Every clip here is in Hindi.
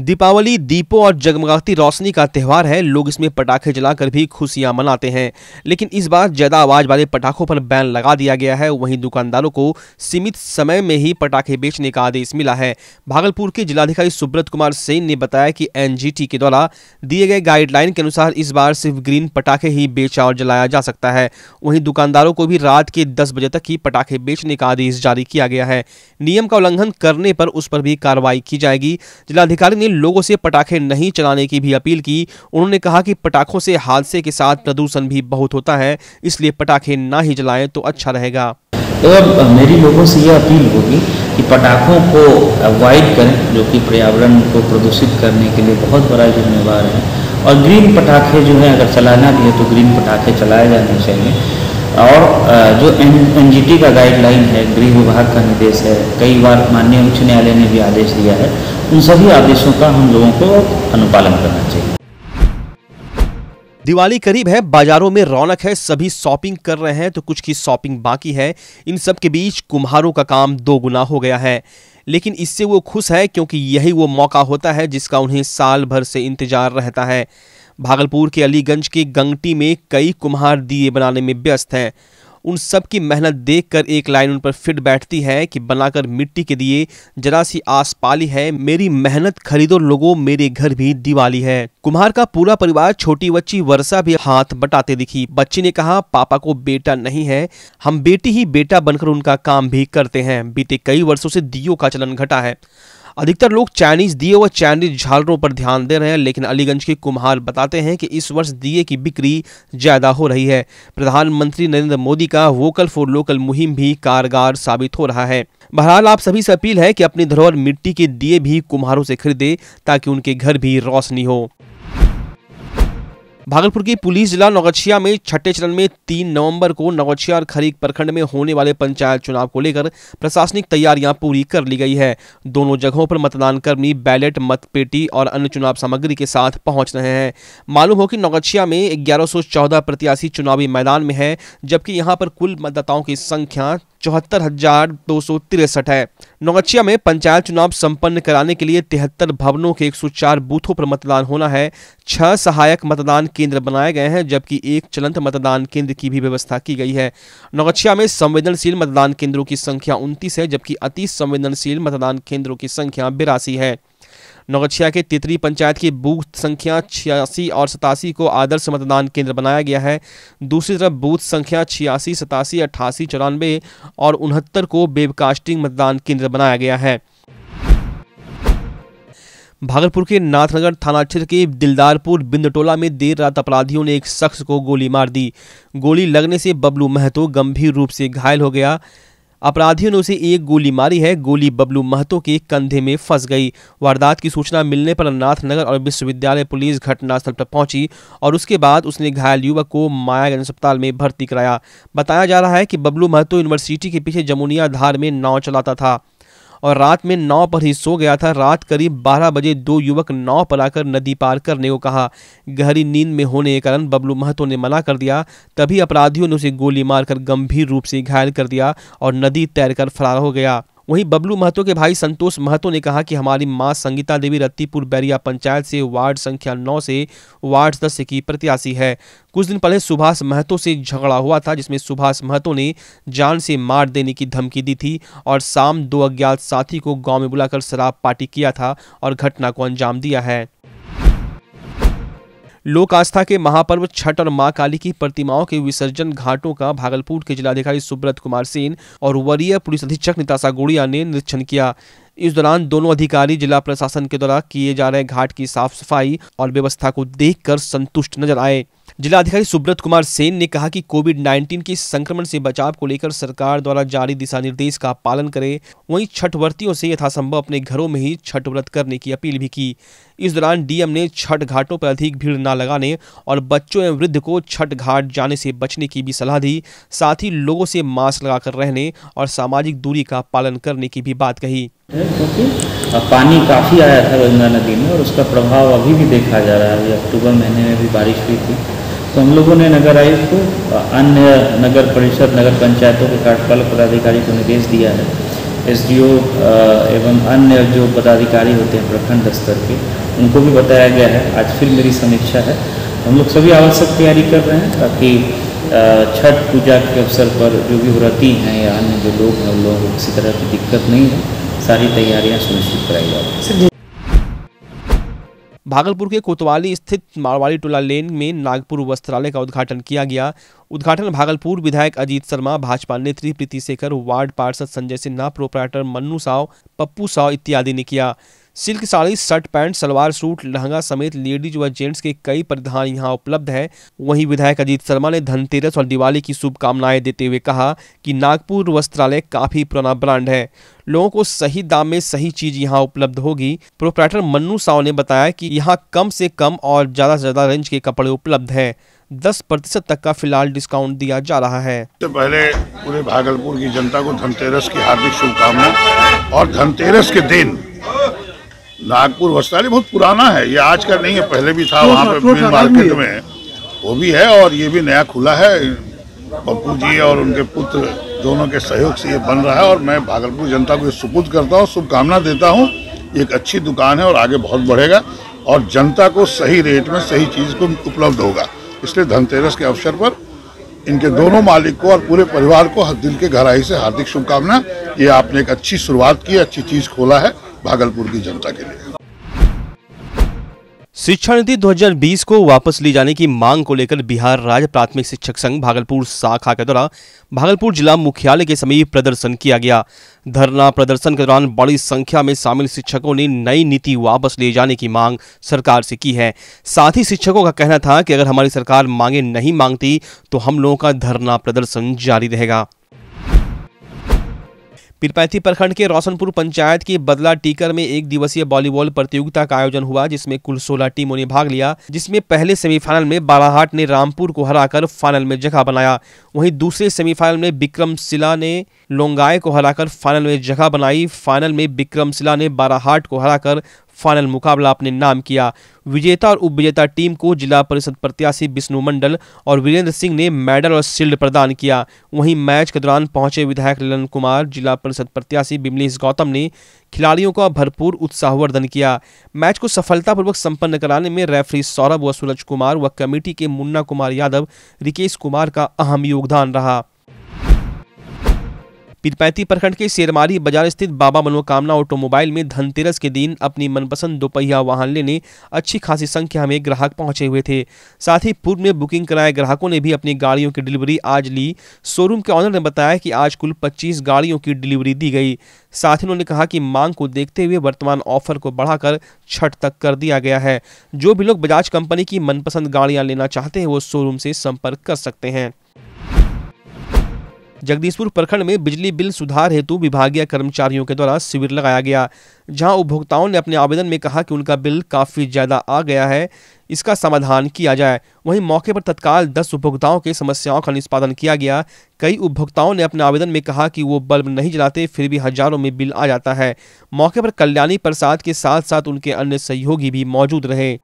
दीपावली दीपों और जगमगाती रोशनी का त्यौहार है लोग इसमें पटाखे जलाकर भी खुशियां मनाते हैं लेकिन इस बार ज़्यादा आवाज़ वाले पटाखों पर बैन लगा दिया गया है वहीं दुकानदारों को सीमित समय में ही पटाखे बेचने का आदेश मिला है भागलपुर के जिलाधिकारी सुब्रत कुमार सेन ने बताया कि एनजीटी के द्वारा दिए गए गाइडलाइन के अनुसार इस बार सिर्फ ग्रीन पटाखे ही बेचा और जलाया जा सकता है वहीं दुकानदारों को भी रात के दस बजे तक ही पटाखे बेचने का आदेश जारी किया गया है नियम का उल्लंघन करने पर उस पर भी कार्रवाई की जाएगी जिलाधिकारी ने लोगों से पटाखे नहीं चलाने की भी अपील की उन्होंने कहा कि पटाखों से हादसे के साथ प्रदूषण भी बहुत होता है इसलिए पटाखे ना ही जलाएं तो अच्छा रहेगा तो अब मेरी लोगों से यह अपील होगी कि पटाखों को अवॉइड करें जो कि पर्यावरण को प्रदूषित करने के लिए बहुत बड़ा जिम्मेवार है और ग्रीन पटाखे जो है अगर चलाना भी है तो ग्रीन पटाखे चलाए जाने चाहिए और जो एन का गाइडलाइन है गृह विभाग का निर्देश है कई बार माननीय उच्च न्यायालय ने भी आदेश दिया है उन सभी आदेशों का हम लोगों को अनुपालन करना चाहिए दिवाली करीब है बाजारों में रौनक है सभी शॉपिंग कर रहे हैं तो कुछ की शॉपिंग बाकी है इन सब के बीच कुम्हारों का काम दो गुना हो गया है लेकिन इससे वो खुश है क्योंकि यही वो मौका होता है जिसका उन्हें साल भर से इंतजार रहता है भागलपुर के अलीगंज के गंगटी में कई कुम्हार दिए बनाने में व्यस्त हैं उन सब की मेहनत देखकर एक लाइन उन पर फिट बैठती है कि बनाकर मिट्टी के दिए जरा सी आस पाली है मेरी मेहनत खरीदो लोगों मेरे घर भी दिवाली है कुम्हार का पूरा परिवार छोटी बच्ची वर्षा भी हाथ बटाते दिखी बच्ची ने कहा पापा को बेटा नहीं है हम बेटी ही बेटा बनकर उनका काम भी करते हैं बीते कई वर्षों से दियो का चलन घटा है अधिकतर लोग चाइनीज दिए व चाइनीज झालरों पर ध्यान दे रहे हैं लेकिन अलीगंज के कुम्हार बताते हैं कि इस वर्ष दिए की बिक्री ज़्यादा हो रही है प्रधानमंत्री नरेंद्र मोदी का वोकल फॉर लोकल मुहिम भी कारगर साबित हो रहा है बहरहाल आप सभी से अपील है कि अपनी धरोहर मिट्टी के दिए भी कुम्हारों से खरीदे ताकि उनके घर भी रोशनी हो भागलपुर की पुलिस जिला नौगछिया में छठे चरण में तीन नवंबर को नौगछिया और खरीक प्रखंड में होने वाले पंचायत चुनाव को लेकर प्रशासनिक तैयारियां पूरी कर ली गई है दोनों जगहों पर मतदान कर्मी बैलेट मतपेटी और अन्य चुनाव सामग्री के साथ पहुंच रहे हैं मालूम हो कि नौगछिया में ग्यारह प्रत्याशी चुनावी मैदान में है जबकि यहाँ पर कुल मतदाताओं की संख्या चौहत्तर हजार दो सौ तिरसठ है नौगछिया में पंचायत चुनाव संपन्न कराने के लिए तिहत्तर भवनों के 104 बूथों पर मतदान होना है छह सहायक मतदान केंद्र बनाए गए हैं जबकि एक चलंत मतदान केंद्र की भी व्यवस्था की गई है नौगछिया में संवेदनशील मतदान केंद्रों की संख्या उनतीस है जबकि अति संवेदनशील मतदान केंद्रों की संख्या बिरासी है नौगछिया के तितरी पंचायत की बूथ संख्या छियासी और सतासी को आदर्श मतदान केंद्र बनाया गया है दूसरी तरफ बूथ संख्या छियासी सतासी अट्ठासी चौरानवे और उनहत्तर को बेबकास्टिंग मतदान केंद्र बनाया गया है भागलपुर के नाथनगर थाना क्षेत्र के दिलदारपुर बिंदटोला में देर रात अपराधियों ने एक शख्स को गोली मार दी गोली लगने से बबलू महतो गंभीर रूप से घायल हो गया अपराधियों ने उसे एक गोली मारी है गोली बबलू महतो के कंधे में फंस गई वारदात की सूचना मिलने पर नाथनगर और विश्वविद्यालय पुलिस घटनास्थल पर पहुंची और उसके बाद उसने घायल युवक को मायागंज अस्पताल में भर्ती कराया बताया जा रहा है कि बबलू महतो यूनिवर्सिटी के पीछे जमुनिया धार में नाव चलाता था और रात में नाव पर ही सो गया था रात करीब बारह बजे दो युवक नाव पर आकर नदी पार करने को कहा गहरी नींद में होने के कारण बबलू महतो ने मना कर दिया तभी अपराधियों ने उसे गोली मारकर गंभीर रूप से घायल कर दिया और नदी तैरकर फरार हो गया वहीं बबलू महतो के भाई संतोष महतो ने कहा कि हमारी मां संगीता देवी रत्तीपुर बैरिया पंचायत से वार्ड संख्या नौ से वार्ड सदस्य की प्रत्याशी है कुछ दिन पहले सुभाष महतो से झगड़ा हुआ था जिसमें सुभाष महतो ने जान से मार देने की धमकी दी थी और शाम दो अज्ञात साथी को गांव में बुलाकर शराब पार्टी किया था और घटना को अंजाम दिया है लोक आस्था के महापर्व छठ और मां काली की प्रतिमाओं के विसर्जन घाटों का भागलपुर के जिलाधिकारी सुब्रत कुमार सेन और वरीय पुलिस अधीक्षक निताशा गुड़िया ने निरीक्षण किया इस दौरान दोनों अधिकारी जिला प्रशासन के द्वारा किए जा रहे घाट की साफ सफाई और व्यवस्था को देखकर संतुष्ट नजर आए जिलाधिकारी सुब्रत कुमार सेन ने कहा कि कोविड 19 के संक्रमण से बचाव को लेकर सरकार द्वारा जारी दिशा निर्देश का पालन करें वहीं छठ व्रतियों से यथासंभव अपने घरों में ही छठ व्रत करने की अपील भी की इस दौरान डीएम ने छठ घाटों पर अधिक भीड़ न लगाने और बच्चों एवं वृद्ध को छठ घाट जाने से बचने की भी सलाह दी साथ ही लोगों से मास्क लगाकर रहने और सामाजिक दूरी का पालन करने की भी बात कही पानी काफ़ी आया था गंगा नदी में और उसका प्रभाव अभी भी देखा जा रहा है अक्टूबर महीने में भी बारिश हुई थी तो हम लोगों ने नगर आयुक्त को अन्य नगर परिषद नगर पंचायतों के कार्यपालक पदाधिकारी को निर्देश दिया है एस एवं अन्य जो पदाधिकारी होते हैं प्रखंड स्तर के उनको भी बताया गया है आज फिर मेरी समीक्षा है हम लोग सभी आवश्यक तैयारी कर रहे हैं ताकि छठ पूजा के अवसर पर जो भी व्रती हैं या अन्य जो लोग हैं उन लोगों को किसी तरह की दिक्कत नहीं है सारी तैयारियाँ सुनिश्चित कराई जाए भागलपुर के कोतवाली स्थित मारवाड़ी टोला लेन में नागपुर वस्त्रालय का उद्घाटन किया गया उद्घाटन भागलपुर विधायक अजीत शर्मा भाजपा नेत्री प्रीति शेखर वार्ड पार्षद संजय सिन्हा प्रोपराइटर मन्नू साव पप्पू साव इत्यादि ने किया silk sari shirt pant salwar suit lehenga समेत लेडीज व जेंट्स के कई परिधान यहाँ उपलब्ध हैं वहीं विधायक अजीत शर्मा ने धनतेरस और दिवाली की शुभकामनाएं देते हुए कहा कि नागपुर वस्त्रालय काफी पुराना ब्रांड है लोगों को सही दाम में सही चीज यहाँ उपलब्ध होगी प्रोपराइटर मन्नू साव ने बताया कि यहाँ कम से कम और ज्यादा से ज्यादा रेंज के कपड़े उपलब्ध है दस प्रतिशत तक का फिलहाल डिस्काउंट दिया जा रहा है तो पहले पूरे भागलपुर की जनता को धनतेरस की हार्दिक शुभकामना और धनतेरस के दिन नागपुर वस्त्रालय बहुत पुराना है ये आज का नहीं है पहले भी था वहाँ पे मेन मार्केट में वो भी है और ये भी नया खुला है पप्पू जी और उनके पुत्र दोनों के सहयोग से ये बन रहा है और मैं भागलपुर जनता को ये सुपुत करता हूँ शुभकामना देता हूँ एक अच्छी दुकान है और आगे बहुत बढ़ेगा और जनता को सही रेट में सही चीज़ को उपलब्ध होगा इसलिए धनतेरस के अवसर पर इनके दोनों मालिक को और पूरे परिवार को हर दिल के गहराई से हार्दिक शुभकामना ये आपने एक अच्छी शुरुआत की अच्छी चीज़ खोला है भागलपुर की जनता के लिए शिक्षा नीति 2020 को वापस ली जाने की मांग को लेकर बिहार राज्य प्राथमिक शिक्षक संघ भागलपुर शाखा के द्वारा भागलपुर जिला मुख्यालय के समीप प्रदर्शन किया गया धरना प्रदर्शन के दौरान बड़ी संख्या में शामिल शिक्षकों ने नई नीति वापस लिए जाने की मांग सरकार से की है साथ ही शिक्षकों का कहना था कि अगर हमारी सरकार मांगे नहीं मांगती तो हम लोगों का धरना प्रदर्शन जारी रहेगा पीरपैथी प्रखंड के रोशनपुर पंचायत के बदला टीकर में एक दिवसीय वॉलीबॉल प्रतियोगिता का आयोजन हुआ जिसमें कुल सोलह टीमों ने भाग लिया जिसमें पहले सेमीफाइनल में बालाहाट ने रामपुर को हराकर फाइनल में जगह बनाया वहीं दूसरे सेमीफाइनल में शिला ने लोंगाय को हराकर फाइनल में जगह बनाई फाइनल में शिला ने बाराहाट को हराकर फाइनल मुकाबला अपने नाम किया विजेता और उप विजेता टीम को जिला परिषद प्रत्याशी विष्णु मंडल और वीरेंद्र सिंह ने मेडल और शील्ड प्रदान किया वहीं मैच के दौरान पहुंचे विधायक ललन कुमार जिला परिषद प्रत्याशी बिमलेश गौतम ने खिलाड़ियों का भरपूर उत्साहवर्धन किया मैच को सफलतापूर्वक संपन्न कराने में रेफरी सौरभ व सूरज कुमार व कमेटी के मुन्ना कुमार यादव रिकेश कुमार का अहम योगदान रहा पीरपैती प्रखंड के शेरमारी बाजार स्थित बाबा मनोकामना ऑटोमोबाइल में धनतेरस के दिन अपनी मनपसंद दोपहिया वाहन लेने अच्छी खासी संख्या में ग्राहक पहुंचे हुए थे साथ ही पूर्व में बुकिंग कराए ग्राहकों ने भी अपनी गाड़ियों की डिलीवरी आज ली शोरूम के ऑनर ने बताया कि आज कुल 25 गाड़ियों की डिलीवरी दी गई साथ ही उन्होंने कहा कि मांग को देखते हुए वर्तमान ऑफर को बढ़ाकर छठ तक कर दिया गया है जो भी लोग बजाज कंपनी की मनपसंद गाड़ियाँ लेना चाहते हैं वो शोरूम से संपर्क कर सकते हैं जगदीशपुर प्रखंड में बिजली बिल सुधार हेतु विभागीय कर्मचारियों के द्वारा शिविर लगाया गया जहां उपभोक्ताओं ने अपने आवेदन में कहा कि उनका बिल काफ़ी ज़्यादा आ गया है इसका समाधान किया जाए वहीं मौके पर तत्काल 10 उपभोक्ताओं के समस्याओं का निष्पादन किया गया कई उपभोक्ताओं ने अपने आवेदन में कहा कि वो बल्ब नहीं जलाते फिर भी हजारों में बिल आ जाता है मौके पर कल्याणी प्रसाद के साथ साथ उनके अन्य सहयोगी भी मौजूद रहे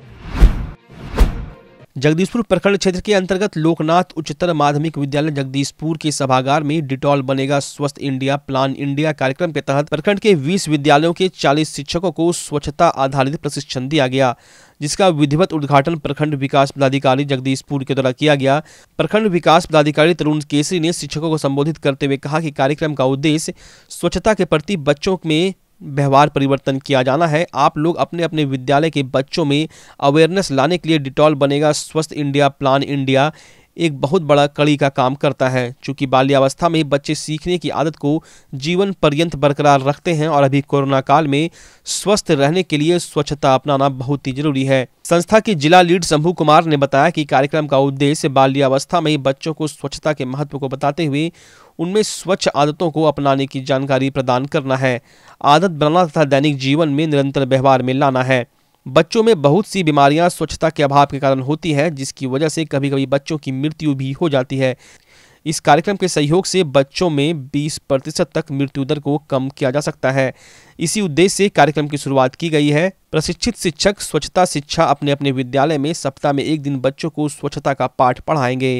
जगदीशपुर प्रखंड क्षेत्र के अंतर्गत लोकनाथ उच्चतर माध्यमिक विद्यालय जगदीशपुर के सभागार में डिटॉल बनेगा स्वस्थ इंडिया प्लान इंडिया कार्यक्रम के तहत प्रखंड के 20 विद्यालयों के 40 शिक्षकों को स्वच्छता आधारित प्रशिक्षण दिया गया जिसका विधिवत उद्घाटन प्रखंड विकास पदाधिकारी जगदीशपुर के द्वारा किया गया प्रखंड विकास पदाधिकारी तरुण केसरी ने शिक्षकों को संबोधित करते हुए कहा कि कार्यक्रम का उद्देश्य स्वच्छता के प्रति बच्चों में व्यवहार परिवर्तन किया जाना है आप लोग अपने अपने विद्यालय के बच्चों में अवेयरनेस लाने के लिए डिटॉल बनेगा स्वस्थ इंडिया प्लान इंडिया एक बहुत बड़ा कड़ी का काम करता है चूँकि बाल्यावस्था में बच्चे सीखने की आदत को जीवन पर्यंत बरकरार रखते हैं और अभी कोरोना काल में स्वस्थ रहने के लिए स्वच्छता अपनाना बहुत ही जरूरी है संस्था के जिला लीड शंभू कुमार ने बताया कि कार्यक्रम का उद्देश्य बाल्यावस्था में बच्चों को स्वच्छता के महत्व को बताते हुए उनमें स्वच्छ आदतों को अपनाने की जानकारी प्रदान करना है आदत बनाना तथा दैनिक जीवन में निरंतर व्यवहार में लाना है बच्चों में बहुत सी बीमारियां स्वच्छता के अभाव के कारण होती हैं जिसकी वजह से कभी कभी बच्चों की मृत्यु भी हो जाती है इस कार्यक्रम के सहयोग से बच्चों में 20 प्रतिशत तक मृत्यु दर को कम किया जा सकता है इसी उद्देश्य से कार्यक्रम की शुरुआत की गई है प्रशिक्षित शिक्षक स्वच्छता शिक्षा अपने अपने विद्यालय में सप्ताह में एक दिन बच्चों को स्वच्छता का पाठ पढ़ाएंगे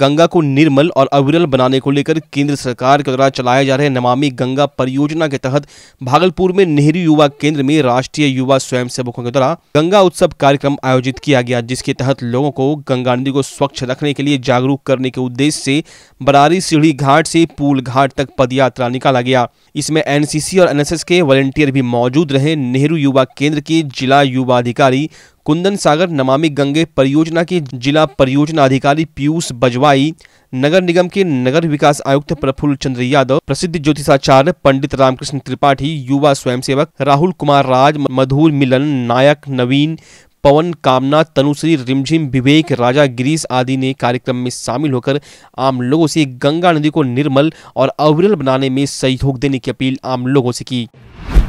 गंगा को निर्मल और अविरल बनाने को लेकर केंद्र सरकार के द्वारा चलाए जा रहे नमामि गंगा परियोजना के तहत भागलपुर में नेहरू युवा केंद्र में राष्ट्रीय युवा स्वयंसेवकों के द्वारा गंगा उत्सव कार्यक्रम आयोजित किया गया जिसके तहत लोगों को गंगा नदी को स्वच्छ रखने के लिए जागरूक करने के उद्देश्य से बरारी सीढ़ी घाट से पुल घाट तक पदयात्रा निकाला गया इसमें एनसीसी और एनएसएस के वॉलेंटियर भी मौजूद रहे नेहरू युवा केंद्र के जिला युवा अधिकारी कुंदन सागर नमामि गंगे परियोजना के जिला परियोजना अधिकारी पीयूष बजवाई नगर निगम के नगर विकास आयुक्त प्रफुल्ल चंद्र यादव प्रसिद्ध ज्योतिषाचार्य पंडित रामकृष्ण त्रिपाठी युवा स्वयंसेवक राहुल कुमार राज मधुर मिलन नायक नवीन पवन कामना तनुश्री रिमझिम विवेक राजा गिरीश आदि ने कार्यक्रम में शामिल होकर आम लोगों से गंगा नदी को निर्मल और अविरल बनाने में सहयोग देने की अपील आम लोगों से की